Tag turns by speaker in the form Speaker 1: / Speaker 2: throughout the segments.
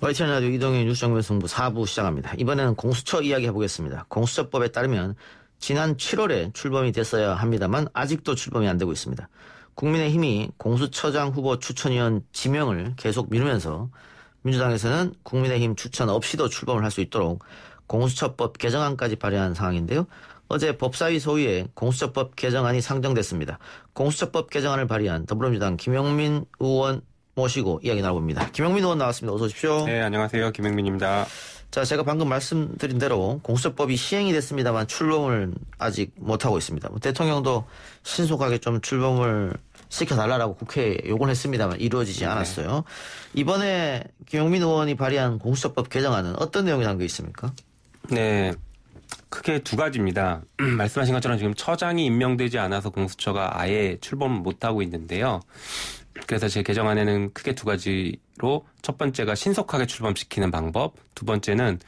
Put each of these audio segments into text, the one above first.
Speaker 1: 와이 n 라디오 이동현 뉴스정보의 승부 4부 시작합니다. 이번에는 공수처 이야기 해보겠습니다. 공수처법에 따르면 지난 7월에 출범이 됐어야 합니다만 아직도 출범이 안 되고 있습니다. 국민의힘이 공수처장 후보 추천위원 지명을 계속 미루면서 민주당에서는 국민의힘 추천 없이도 출범을 할 수 있도록 공수처법 개정안까지 발의한 상황인데요. 어제 법사위 소위에 공수처법 개정안이 상정됐습니다. 공수처법 개정안을 발의한 더불어민주당 김영민 의원 모시고 이야기 나눠봅니다. 김영민 의원 나왔습니다. 어서 오십시오. 네, 안녕하세요. 김영민입니다. 자, 제가 방금 말씀드린 대로 공수처법이 시행이 됐습니다만 출범을 아직 못하고 있습니다. 뭐 대통령도 신속하게 좀 출범을 시켜달라라고 국회에 요구를 했습니다만 이루어지지 않았어요. 네. 이번에 김용민 의원이 발의한 공수처법 개정안은 어떤 내용이 담겨 있습니까? 네. 크게
Speaker 2: 두 가지입니다. 말씀하신 것처럼 지금 처장이 임명되지 않아서 공수처가 아예 출범 을 못하고 있는데요. 그래서 제 개정안에는 크게 두 가지로 첫 번째가 신속하게 출범시키는 방법, 두 번째는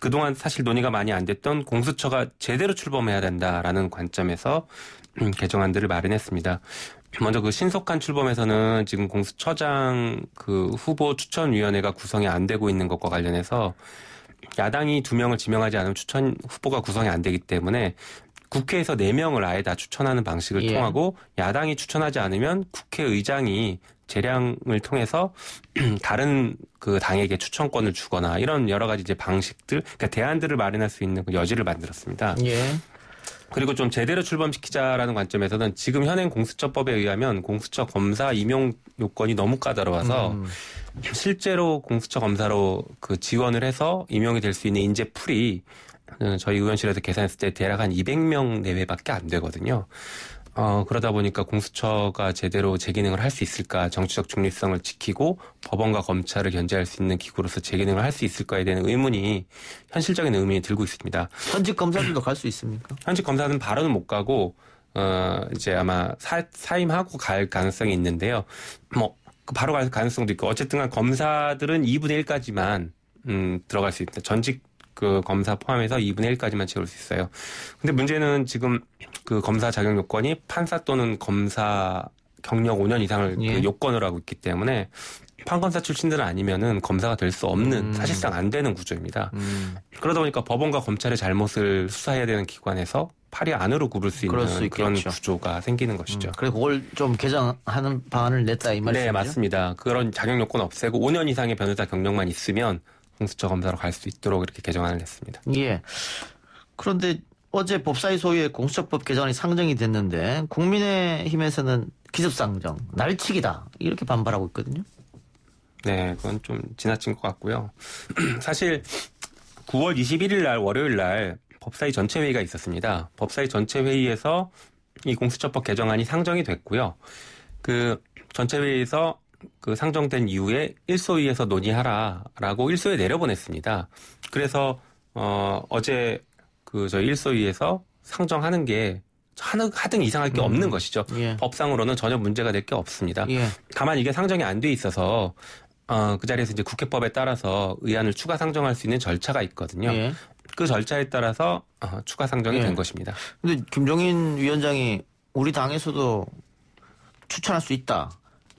Speaker 2: 그동안 사실 논의가 많이 안 됐던 공수처가 제대로 출범해야 된다라는 관점에서 음, 개정안들을 마련했습니다. 먼저 그 신속한 출범에서는 지금 공수처장 그 후보 추천위원회가 구성이 안 되고 있는 것과 관련해서 야당이 두 명을 지명하지 않으면 추천 후보가 구성이 안 되기 때문에 국회에서 4명을 아예 다 추천하는 방식을 예. 통하고 야당이 추천하지 않으면 국회의장이 재량을 통해서 다른 그 당에게 추천권을 주거나 이런 여러 가지 이제 방식들, 그러니까 대안들을 마련할 수 있는 그 여지를 만들었습니다. 예. 그리고 좀 제대로 출범시키자라는 관점에서는 지금 현행 공수처법에 의하면 공수처 검사 임용 요건이 너무 까다로워서 음. 실제로 공수처 검사로 그 지원을 해서 임용이 될 수 있는 인재 풀이 음, 저희 의원실에서 계산했을 때 대략 한 200명 내외밖에 안 되거든요. 어, 그러다 보니까 공수처가 제대로 재 기능을 할 수 있을까, 정치적 중립성을 지키고 법원과 검찰을 견제할 수 있는 기구로서 재 기능을 할 수 있을까에 대한 의문이 현실적인 의문이 들고 있습니다. 현직 검사들도 갈 수 있습니까? 현직 검사는 바로는 못 가고 어, 이제 아마 사, 사임하고 갈 가능성이 있는데요. 뭐 그 바로 갈 가능성도 있고 어쨌든 간 검사들은 2분의 1까지만 음, 들어갈 수 있다. 전직 그 검사 포함해서 2분의 1까지만 채울 수 있어요. 근데 문제는 지금 그 검사 자격 요건이 판사 또는 검사 경력 5년 이상을 그 예. 그 요건으로 하고 있기 때문에 판검사 출신들은 아니면은 검사가 될 수 없는 음. 사실상 안 되는 구조입니다. 음. 그러다 보니까 법원과 검찰의 잘못을 수사해야 되는 기관에서 팔이 안으로 굽을 수 있는 수 그런 구조가 생기는 것이죠. 음. 그래서
Speaker 1: 그걸 좀 개정하는 방안을 냈다 이 말이죠. 네, 맞습니다.
Speaker 2: 그런 자격 요건 없애고 5년 이상의 변호사 경력만
Speaker 1: 있으면 공수처 검사로 갈 수 있도록 이렇게 개정안을 냈습니다. 예. 그런데 어제 법사위 소위의 공수처법 개정안이 상정이 됐는데 국민의힘에서는 기습상정, 날치기다 이렇게 반발하고 있거든요. 네, 그건 좀 지나친 것
Speaker 2: 같고요. 사실 9월 21일 날 월요일 날 법사위 전체 회의가 있었습니다. 법사위 전체 회의에서 이 공수처법 개정안이 상정이 됐고요. 그 전체 회의에서 그 상정된 이후에 1소위에서 논의하라라고 1소위에 내려보냈습니다. 그래서 어 어제 그 저희 1소위에서 상정하는 게 하등, 이상할 게 음. 없는 것이죠. 예. 법상으로는 전혀 문제가 될 게 없습니다. 예. 다만 이게 상정이 안 돼 있어서 어, 그 자리에서 이제 국회법에 따라서 의안을 추가 상정할 수 있는 절차가 있거든요. 예. 그 절차에 따라서 어, 추가 상정이 예. 된 것입니다.
Speaker 1: 근데 김종인 위원장이 우리 당에서도 추천할 수 있다.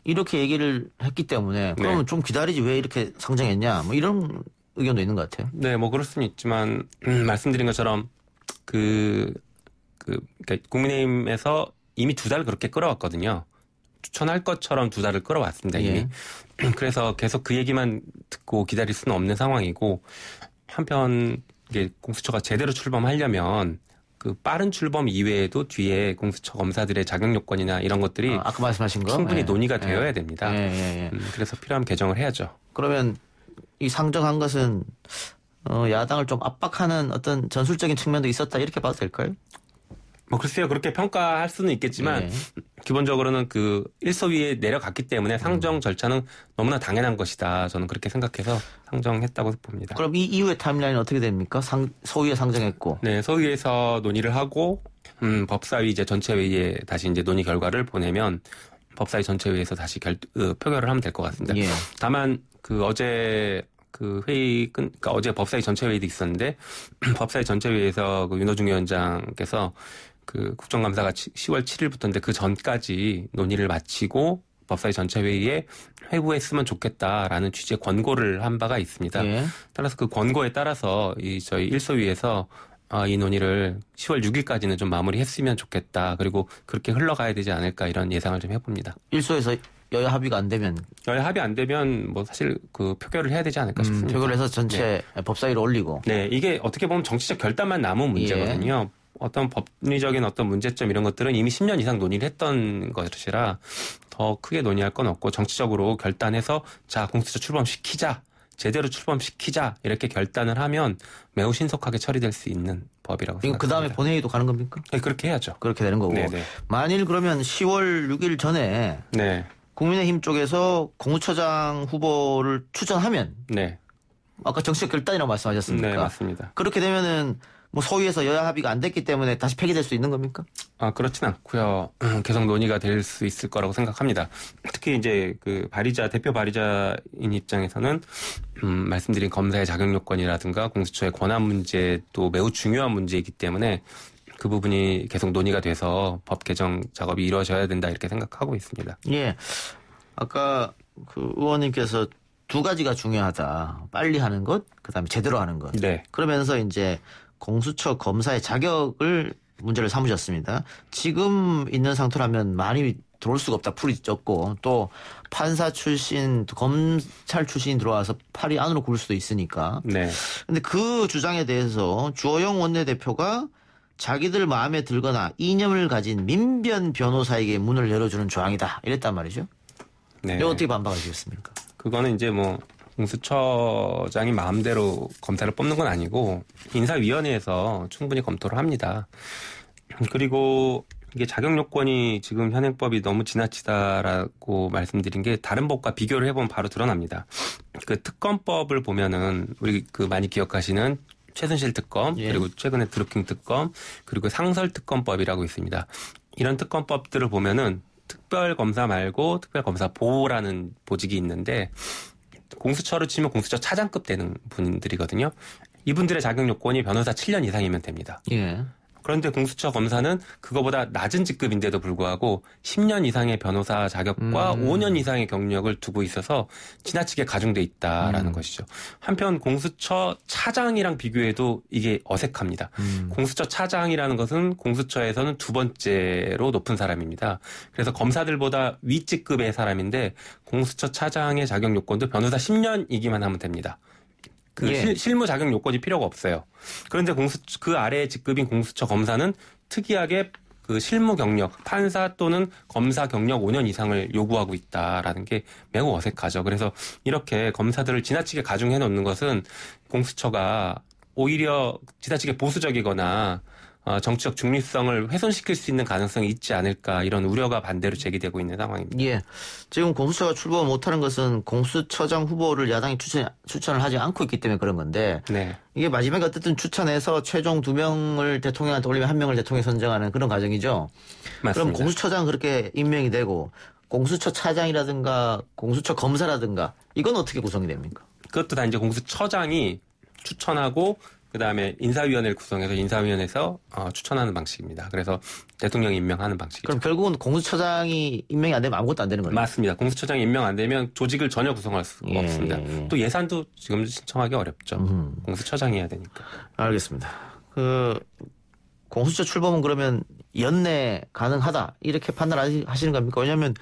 Speaker 1: 이렇게 얘기를 했기 때문에 네. 그러면 네. 좀 기다리지 왜 이렇게 상정했냐 뭐 이런 의견도 있는 것 같아요. 네, 뭐 그럴 수는 있지만 음, 말씀드린 것처럼
Speaker 2: 그, 그 그러니까 국민의힘에서 이미 두 달 그렇게 끌어왔거든요. 추천할 것처럼 두 달을 끌어왔습니다 이미. 예. 그래서 계속 그 얘기만 듣고 기다릴 수는 없는 상황이고 한편 이게 공수처가 제대로 출범하려면 그 빠른 출범 이외에도 뒤에 공수처 검사들의 자격 요건이나 이런 것들이 아,
Speaker 1: 까 말씀하신 거 충분히 예. 논의가 예. 되어야 예. 됩니다. 예, 예, 음, 그래서 필요한 개정을 해야죠. 그러면 이 상정한 것은 어, 야당을 좀 압박하는 어떤 전술적인 측면도 있었다 이렇게 봐도 될까요? 뭐 글쎄요 그렇게 평가할 수는 있겠지만 예. 기본적으로는 그
Speaker 2: 1서위에 내려갔기 때문에 음. 상정 절차는 너무나 당연한 것이다. 저는 그렇게 생각해서
Speaker 1: 상정했다고 봅니다. 그럼 이 이후의 타임라인은 어떻게 됩니까? 상, 서위에 상정했고.
Speaker 2: 네, 서위에서 논의를 하고 음, 법사위 이제 전체 회의에 다시 이제 논의 결과를 보내면 법사위 전체 회의에서 다시 결, 그, 표결을 하면 될 것 같습니다. 예. 다만 그 어제 그 회의 끝, 그러니까 어제 법사위 전체 회의도 있었는데 법사위 전체 회의에서 그 윤호중 위원장께서 그 국정감사가 10월 7일부터인데 그 전까지 논의를 마치고 법사위 전체 회의에 회부했으면 좋겠다라는 취지의 권고를 한 바가 있습니다. 예. 따라서 그 권고에 따라서 이 저희 일소위에서 아, 이 논의를 10월 6일까지는 좀 마무리했으면 좋겠다. 그리고 그렇게 흘러가야 되지 않을까 이런 예상을 좀 해봅니다. 일소에서 여야 합의가 안 되면 여야 합의 안 되면 뭐 사실 그 표결을 해야 되지 않을까 음, 싶습니다. 음, 표결해서 전체 네. 법사위를 올리고. 네, 이게 어떻게 보면 정치적 결단만 남은 예. 문제거든요. 예. 어떤 법리적인 어떤 문제점 이런 것들은 이미 10년 이상 논의를 했던 것이라 더 크게 논의할 건 없고 정치적으로 결단해서 자 공수처 출범시키자 제대로 출범시키자 이렇게 결단을 하면 매우 신속하게 처리될 수 있는 법이라고 생각합니다. 그
Speaker 1: 다음에 본회의도 가는 겁니까? 네, 그렇게 해야죠. 그렇게 되는 거고. 네네. 네. 만일 그러면 10월 6일 전에 네. 국민의힘 쪽에서 공수처장 후보를 추천하면 네. 아까 정치적 결단이라고 말씀하셨습니까? 네, 맞습니다. 그렇게 되면은 뭐소위에서 여야 합의가 안 됐기 때문에 다시 폐기될 수 있는 겁니까?
Speaker 2: 아 그렇진 않고요. 계속 논의가 될 수 있을 거라고 생각합니다. 특히 이제 그 발의자 대표 발의자인 입장에서는 음, 말씀드린 검사의 자격 요건이라든가 공수처의 권한 문제도 매우 중요한 문제이기 때문에 그 부분이 계속 논의가 돼서 법 개정 작업이 이루어져야 된다 이렇게 생각하고 있습니다.
Speaker 1: 예. 아까 그 의원님께서 두 가지가 중요하다. 빨리 하는 것, 그다음에 제대로 하는 것. 네. 그러면서 이제 공수처 검사의 자격을 문제를 삼으셨습니다. 지금 있는 상태라면 많이 들어올 수가 없다. 풀이 쪘고 또 판사 출신, 검찰 출신이 들어와서 팔이 안으로 굴 수도 있으니까. 네. 근데 그 주장에 대해서 주호영 원내대표가 자기들 마음에 들거나 이념을 가진 민변 변호사에게 문을 열어주는 조항이다. 이랬단 말이죠. 네. 이거 어떻게 반박하시겠습니까? 그거는 이제 뭐 공수처장이
Speaker 2: 마음대로 검사를 뽑는 건 아니고 인사위원회에서 충분히 검토를 합니다. 그리고 이게 자격 요건이 지금 현행법이 너무 지나치다라고 말씀드린 게 다른 법과 비교를 해보면 바로 드러납니다. 그 특검법을 보면은 우리 그 많이 기억하시는 최순실 특검 예. 그리고 최근에 드루킹 특검 그리고 상설 특검법이라고 있습니다. 이런 특검법들을 보면은 특별 검사 말고 특별 검사 보호라는 보직이 있는데 공수처를 치면 공수처 차장급 되는 분들이거든요. 이분들의 자격 요건이 변호사 7년 이상이면 됩니다. 예. 그런데 공수처 검사는 그거보다 낮은 직급인데도 불구하고 10년 이상의 변호사 자격과 음. 5년 이상의 경력을 두고 있어서 지나치게 가중돼 있다라는 음. 것이죠. 한편 공수처 차장이랑 비교해도 이게 어색합니다. 음. 공수처 차장이라는 것은 공수처에서는 두 번째로 높은 사람입니다. 그래서 검사들보다 위직급의 사람인데 공수처 차장의 자격 요건도 변호사 10년이기만 하면 됩니다. 그 예. 실, 무 자격 요건이 필요가 없어요. 그런데 공수 그 아래 직급인 공수처 검사는 특이하게 그 실무 경력, 판사 또는 검사 경력 5년 이상을 요구하고 있다라는 게 매우 어색하죠. 그래서 이렇게 검사들을 지나치게 가중해 놓는 것은 공수처가 오히려 지나치게 보수적이거나 어, 정치적 중립성을 훼손시킬 수 있는 가능성이 있지 않을까 이런 우려가 반대로 제기되고 있는
Speaker 1: 상황입니다. 예. 지금 공수처가 출범 못하는 것은 공수처장 후보를 야당이 추천, 추천을 하지 않고 있기 때문에 그런 건데 네. 이게 마지막에 어쨌든 추천해서 최종 두 명을 대통령한테 올리면 한 명을 대통령 선정하는 그런 과정이죠. 맞습니다. 그럼 공수처장 그렇게 임명이 되고 공수처 차장이라든가 공수처 검사라든가 이건 어떻게 구성이 됩니까? 그것도 다
Speaker 2: 이제 공수처장이 추천하고 그 다음에 인사위원회를 구성해서 인사위원회에서 어, 추천하는 방식입니다. 그래서 대통령이 임명하는 방식이죠.
Speaker 1: 그럼 결국은 공수처장이 임명이 안 되면 아무것도 안 되는 거예요?
Speaker 2: 맞습니다. 공수처장이 임명 안 되면 조직을 전혀 구성할 수가 예, 없습니다. 또 예산도 지금
Speaker 1: 신청하기 어렵죠. 음. 공수처장이 해야 되니까. 알겠습니다. 그 공수처 출범은 그러면 연내 가능하다 이렇게 판단하시는 겁니까? 왜냐하면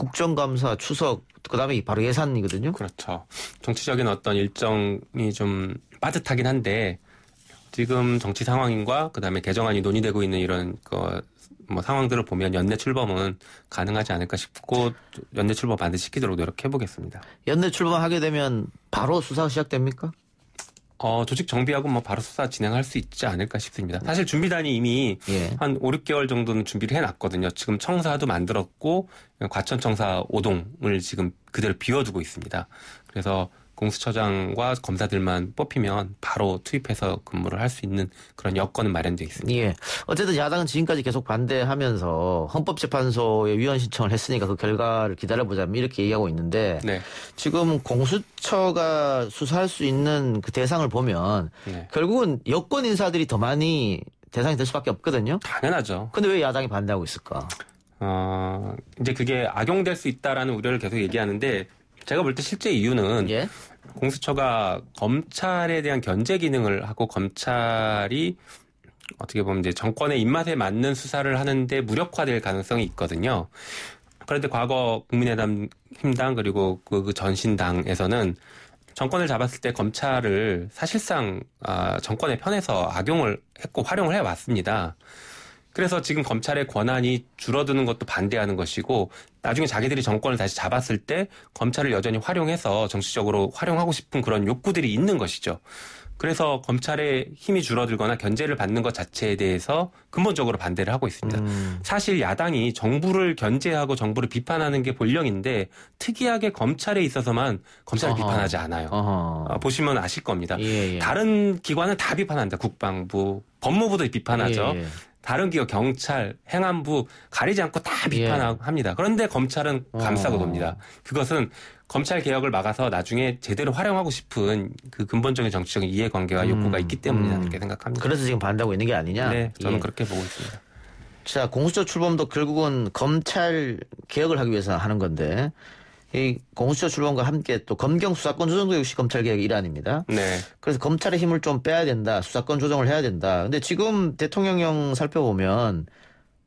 Speaker 1: 국정감사 추석 그다음에 바로 예산이거든요. 그렇죠. 정치적인
Speaker 2: 어떤 일정이 좀 빠듯하긴 한데 지금 정치 상황인과 그다음에 개정안이 논의되고 있는 이런 그 뭐 상황들을 보면 연내 출범은 가능하지 않을까 싶고 연내 출범 반드시 시키도록 노력해 보겠습니다.
Speaker 1: 연내 출범하게 되면 바로 수사 시작됩니까?
Speaker 2: 어, 조직 정비하고 뭐 바로 수사 진행할 수 있지 않을까 싶습니다. 사실 준비단이 이미 예. 한 5, 6개월 정도는 준비를 해놨거든요. 지금 청사도 만들었고 과천청사 5동을 지금 그대로 비워두고 있습니다. 그래서 공수처장과 검사들만 뽑히면 바로 투입해서 근무를 할 수 있는 그런 여건은 마련되어
Speaker 1: 있습니다. 예. 어쨌든 야당은 지금까지 계속 반대하면서 헌법재판소에 위헌 신청을 했으니까 그 결과를 기다려보자면 이렇게 얘기하고 있는데 네. 지금 공수 처 경찰처가 수사할 수 있는 그 대상을 보면 네. 결국은 여권 인사들이 더 많이 대상이 될 수밖에 없거든요. 당연하죠. 근데 왜 야당이 반대하고 있을까? 어, 이제
Speaker 2: 그게 악용될 수 있다라는 우려를 계속 얘기하는데 제가 볼 때 실제 이유는 예? 공수처가 검찰에 대한 견제 기능을 하고 검찰이 어떻게 보면 이제 정권의 입맛에 맞는 수사를 하는데 무력화될 가능성이 있거든요. 그런데 과거 국민의힘당 그리고 그, 그 전신당에서는 정권을 잡았을 때 검찰을 사실상 아, 정권의 편에서 악용을 했고 활용을 해왔습니다. 그래서 지금 검찰의 권한이 줄어드는 것도 반대하는 것이고 나중에 자기들이 정권을 다시 잡았을 때 검찰을 여전히 활용해서 정치적으로 활용하고 싶은 그런 욕구들이 있는 것이죠. 그래서 검찰의 힘이 줄어들거나 견제를 받는 것 자체에 대해서 근본적으로 반대를 하고 있습니다. 음. 사실 야당이 정부를 견제하고 정부를 비판하는 게 본령인데 특이하게 검찰에 있어서만 검찰을 어허. 비판하지 않아요. 어허. 아, 보시면 아실 겁니다. 예, 예. 다른 기관은 다 비판한다. 국방부, 법무부도 비판하죠. 예, 예. 다른 기업 경찰, 행안부 가리지 않고 다 비판합니다. 예. 그런데 검찰은 어. 감싸고 돕니다. 그것은 검찰 개혁을 막아서 나중에 제대로 활용하고 싶은 그 근본적인 정치적인 이해관계와 음, 욕구가 있기 때문이라 음. 그렇게 생각합니다. 그래서 지금 반대하고 있는 게 아니냐?
Speaker 1: 네, 저는 예. 그렇게 보고 있습니다. 자, 공수처 출범도 결국은 검찰 개혁을 하기 위해서 하는 건데 이 공수처 출범과 함께 또 검경 수사권 조정도 역시 검찰 개혁 일환입니다. 네. 그래서 검찰의 힘을 좀 빼야 된다. 수사권 조정을 해야 된다. 근데 지금 대통령령 살펴보면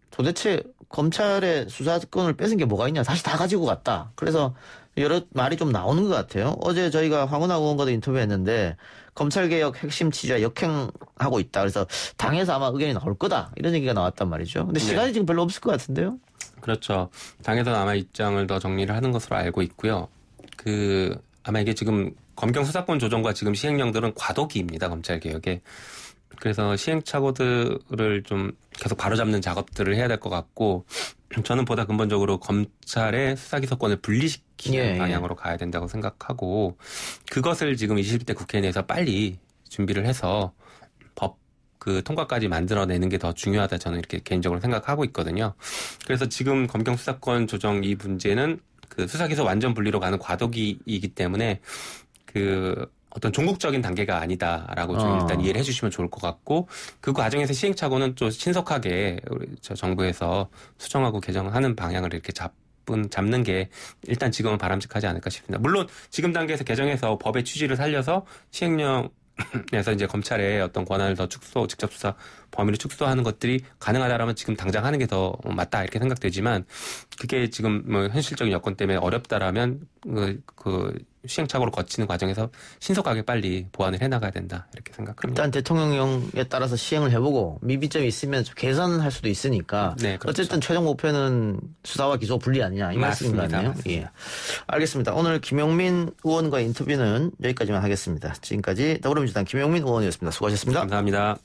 Speaker 1: 도대체 검찰의 수사권을 뺏은 게 뭐가 있냐. 사실 다 가지고 갔다. 그래서 여러 말이 좀 나오는 것 같아요. 어제 저희가 황운하 의원과도 인터뷰했는데 검찰개혁 핵심 취지와 역행하고 있다. 그래서 당에서 아마 의견이 나올 거다. 이런 얘기가 나왔단 말이죠. 근데 네. 시간이 네. 지금 별로 없을 것 같은데요. 그렇죠. 당에서
Speaker 2: 아마 입장을 더 정리를 하는 것으로 알고 있고요. 그 아마 이게 지금 검경 수사권 조정과 지금 시행령들은 과도기입니다. 검찰개혁에. 그래서 시행착오들을 좀 계속 바로잡는 작업들을 해야 될 것 같고 저는 보다 근본적으로 검찰의 수사기소권을 분리시키는 예, 예. 방향으로 예. 가야 된다고 생각하고 그것을 지금 21대 국회 내에서 빨리 준비를 해서 법 그 통과까지 만들어내는 게 더 중요하다 저는 이렇게 개인적으로 생각하고 있거든요. 그래서 지금 검경 수사권 조정 이 문제는 그 수사기소 완전 분리로 가는 과도기이기 때문에 그 어떤 종국적인 단계가 아니다라고 좀 어. 일단 이해를 해주시면 좋을 것 같고 그 과정에서 시행착오는 좀 신속하게 우리 저 정부에서 수정하고 개정하는 방향을 이렇게 잡. 분 잡는 게 일단 지금은 바람직하지 않을까 싶습니다. 물론 지금 단계에서 개정해서 법의 취지를 살려서 시행령 에서 이제 검찰의 어떤 권한을 더 축소, 직접 수사 범위를 축소하는 것들이 가능하다라면 지금 당장 하는 게 더 맞다 이렇게 생각되지만 그게 지금 뭐 현실적인 여건 때문에 어렵다라면 그, 그 시행착오를 거치는 과정에서 신속하게 빨리 보완을 해나가야 된다 이렇게
Speaker 1: 생각합니다. 일단 대통령령에 따라서 시행을 해보고 미비점이 있으면 계산할 수도 있으니까 네, 그렇죠. 어쨌든 최종 목표는 수사와 기소 분리 아니냐 이 말씀인 거아니요 예. 알겠습니다. 오늘 김용민 의원과 인터뷰는 여기까지만 하겠습니다. 지금까지 더불어민주당 김용민 의원이었습니다. 수고하셨습니다. 감사합니다.